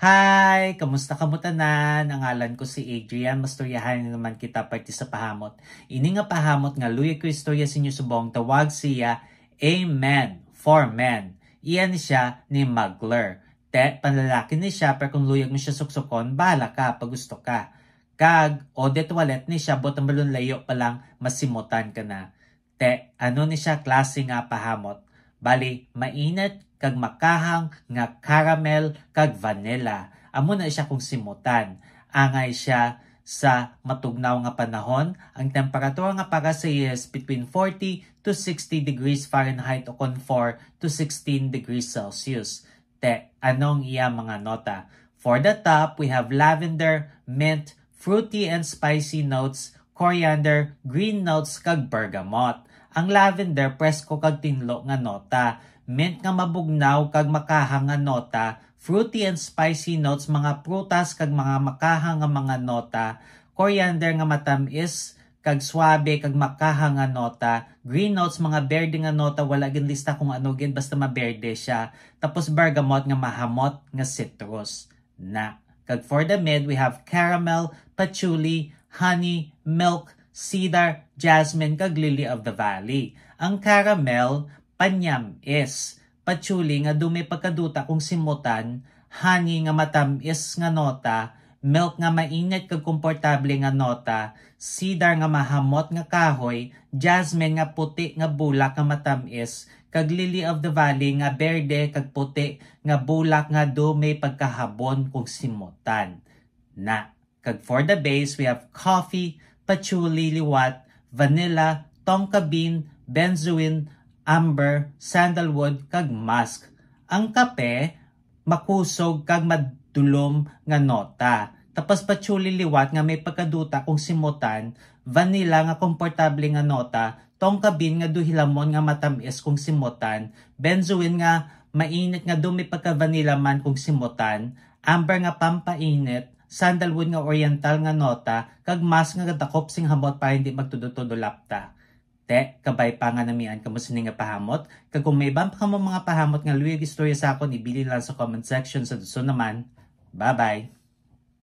Hi! Kamusta kamutanan? Ang alan ko si Adrian. Masturyahan naman kita pati sa pahamot. Ini nga pahamot nga luya Cristo ya sinyo inyo subong tawag siya Amen for men. Iyan siya ni Magler. Te, panlalaki ni siya pero kung luyag mo siya suksukon, bahala ka pag gusto ka. Kag, o de toilet ni siya, botang balon layo pa lang, masimutan ka na. Te, ano ni siya klase nga pahamot? Bali, mainit kag makahang nga caramel kag vanilla. Amo na siya kung simutan. Angay siya sa matugnaw nga panahon. Ang temperatura nga para sa is between 40 to 60 degrees Fahrenheit o kon 4 to 16 degrees Celsius. Te, anong iya mga nota? For the top, we have lavender, mint, fruity and spicy notes, coriander, green notes kag bergamot. Ang lavender presko kag tinlo nga nota, mint nga mabugnaw kag makahang nga nota, fruity and spicy notes mga prutas kag mga makahang nga mga nota, coriander nga matamis kag swabe kag makahang nga nota green notes mga berde nga nota wala gin lista kung ano gin basta maberde siya tapos bergamot nga mahamot nga citrus na kag for the mid we have caramel patchouli honey, milk, cedar, jasmine, kag lily of the valley. Ang caramel, panyam is. Patchouli nga dumi pagkaduta kung simutan, honey nga matamis nga nota, milk nga maingat kag komportable nga nota, cedar nga mahamot nga kahoy, jasmine nga puti nga bulak nga matamis, kag lily of the valley nga berde kag puti nga bulak nga dumi pagkahabon kung simutan. Na. Kag for the base, we have coffee, patchouli, liwat, vanilla, tonka bean, benzoin, amber, sandalwood, kag musk. Ang kape, makusog kag madulom nga nota. Tapos patchouli liwat nga may pagkaduta kung simutan, vanilla nga komportable nga nota, tongka bean nga duhilamon nga matamis kung simutan, benzoin nga mainit nga dumi pagka vanilla man kung simutan, amber nga pampainit, sandalwood nga oriental nga nota kag mas nga gadakop sing hamot para hindi magtudo-tudo lapta. Te, kabay pa nga namian kamo sining nga pahamot kag kung may bump ka mo mga pahamot nga luwig istorya sa akon ibili lang sa comment section sa duso naman. Bye-bye.